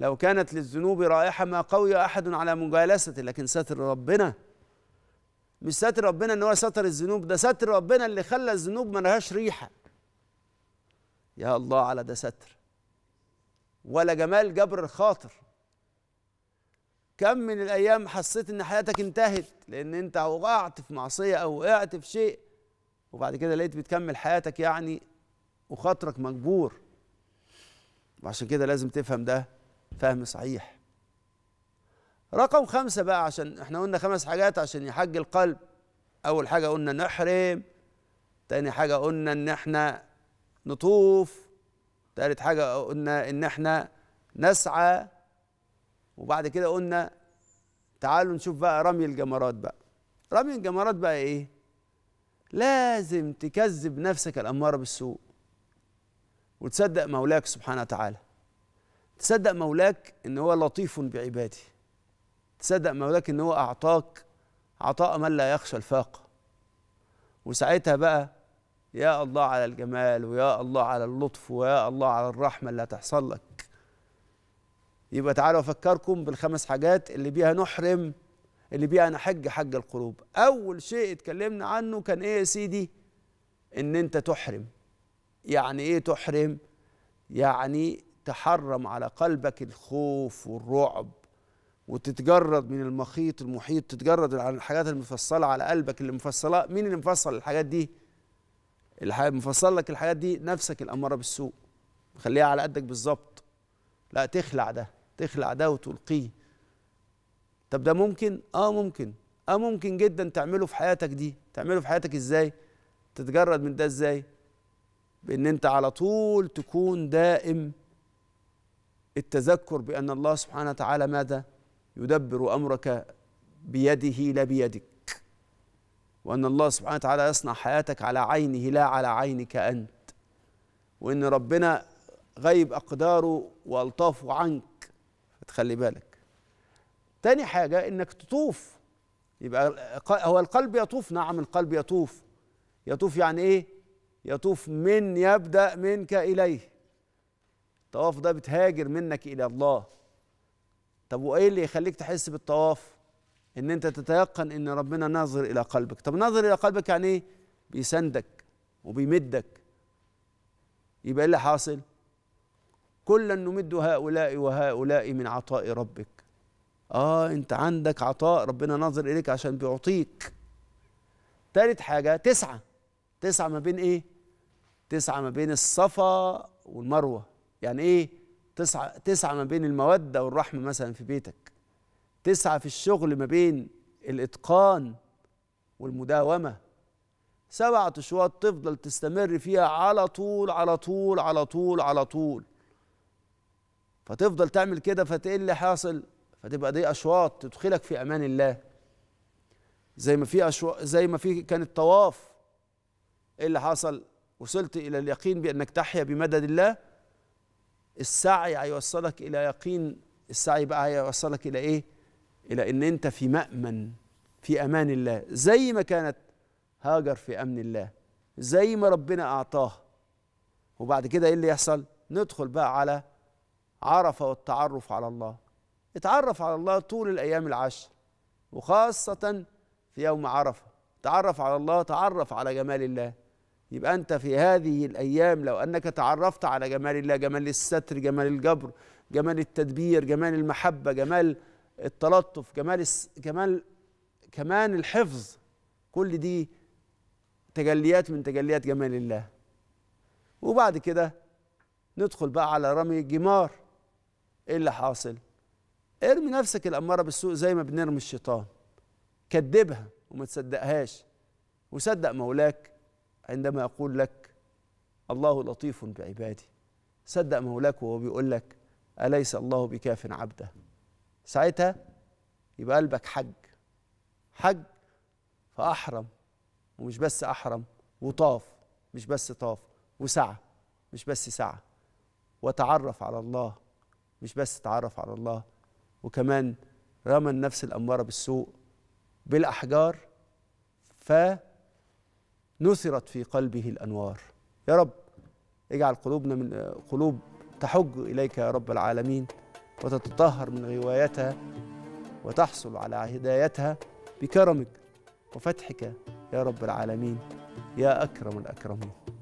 لو كانت للذنوب رائحة ما قوي أحد على مجالسة لكن ستر ربنا مش ستر ربنا إن هو ستر الذنوب ده ستر ربنا اللي خلى الذنوب ما لهاش ريحة يا الله على ده ستر ولا جمال جبر الخاطر كم من الأيام حسيت إن حياتك انتهت لأن أنت وقعت في معصية أو وقعت في شيء وبعد كده لقيت بتكمل حياتك يعني وخاطرك مجبور وعشان كده لازم تفهم ده فهم صحيح رقم خمسة بقى عشان احنا قلنا خمس حاجات عشان يحج القلب أول حاجة قلنا نحرم تاني حاجة قلنا إن احنا نطوف تالت حاجة قلنا إن احنا نسعى وبعد كده قلنا تعالوا نشوف بقى رمي الجمرات بقى رمي الجمرات بقى ايه لازم تكذب نفسك الأمارة بالسوء وتصدق مولاك سبحانه وتعالى تصدق مولاك ان هو لطيف بعباده تصدق مولاك ان هو اعطاك عطاء من لا يخشى الفاقه وساعتها بقى يا الله على الجمال ويا الله على اللطف ويا الله على الرحمه اللي هتحصل لك يبقى تعالوا افكركم بالخمس حاجات اللي بيها نحرم اللي بيها نحج حج القلوب اول شيء اتكلمنا عنه كان ايه يا سيدي ان انت تحرم يعني ايه تحرم يعني تحرم على قلبك الخوف والرعب وتتجرد من المخيط المحيط تتجرد عن الحاجات المفصله على قلبك اللي مفصله مين اللي مفصل الحاجات دي اللي مفصل لك الحاجات دي نفسك الاماره بالسوء خليها على قدك بالظبط لا تخلع ده تخلع ده وتلقيه طب ده ممكن اه ممكن اه ممكن جدا تعمله في حياتك دي تعمله في حياتك ازاي تتجرد من ده ازاي بان انت على طول تكون دائم التذكر بأن الله سبحانه وتعالى ماذا يدبر أمرك بيده لا بيدك وأن الله سبحانه وتعالى يصنع حياتك على عينه لا على عينك أنت وإن ربنا غيب أقداره وألطافه عنك تخلي بالك تاني حاجة إنك تطوف يبقى هو القلب يطوف نعم القلب يطوف يطوف يعني إيه يطوف من يبدأ منك إليه الطواف ده بتهاجر منك الى الله طب وايه اللي يخليك تحس بالطواف ان انت تتيقن ان ربنا ناظر الى قلبك طب ناظر الى قلبك يعني ايه بيسندك وبيمدك يبقى ايه اللي حاصل كلا نمد هؤلاء وهؤلاء من عطاء ربك اه انت عندك عطاء ربنا ناظر اليك عشان بيعطيك تالت حاجه تسعه تسعه ما بين ايه تسعه ما بين الصفا والمروه يعني ايه تسعى تسعى ما بين المودة والرحمة مثلا في بيتك تسعى في الشغل ما بين الإتقان والمداومة سبعة أشواط تفضل تستمر فيها على طول على طول على طول على طول فتفضل تعمل كده فتقل اللي حاصل فتبقى دي أشواط تدخلك في أمان الله زي ما في أشواط زي ما في كان الطواف إيه اللي حصل وصلت إلى اليقين بأنك تحيا بمدد الله السعي هيوصلك الى يقين السعي بقى هيوصلك الى ايه الى ان انت في مامن في امان الله زي ما كانت هاجر في امن الله زي ما ربنا اعطاها وبعد كده ايه اللي يحصل ندخل بقى على عرفه والتعرف على الله اتعرف على الله طول الايام العشر وخاصه في يوم عرفه تعرف على الله تعرف على جمال الله يبقى أنت في هذه الأيام لو أنك تعرفت على جمال الله جمال الستر جمال الجبر جمال التدبير جمال المحبة جمال التلطف جمال جمال كمان الحفظ كل دي تجليات من تجليات جمال الله وبعد كده ندخل بقى على رمي الجمار ايه اللي حاصل ارمي نفسك الاماره بالسوء زي ما بنرمي الشيطان كدبها وما تصدقهاش وصدق مولاك عندما أقول لك الله لطيف بعباده صدق مولاك وهو بيقول لك أليس الله بكاف عبده ساعتها يبقى قلبك حج حج فأحرم ومش بس أحرم وطاف مش بس طاف وسعى مش بس سعى وتعرف على الله مش بس تعرف على الله وكمان رمى النفس الأمارة بالسوء بالأحجار فأحرم نثرت في قلبه الانوار يا رب اجعل قلوبنا من قلوب تحج اليك يا رب العالمين وتتطهر من غوايتها وتحصل على هدايتها بكرمك وفتحك يا رب العالمين يا اكرم الاكرمين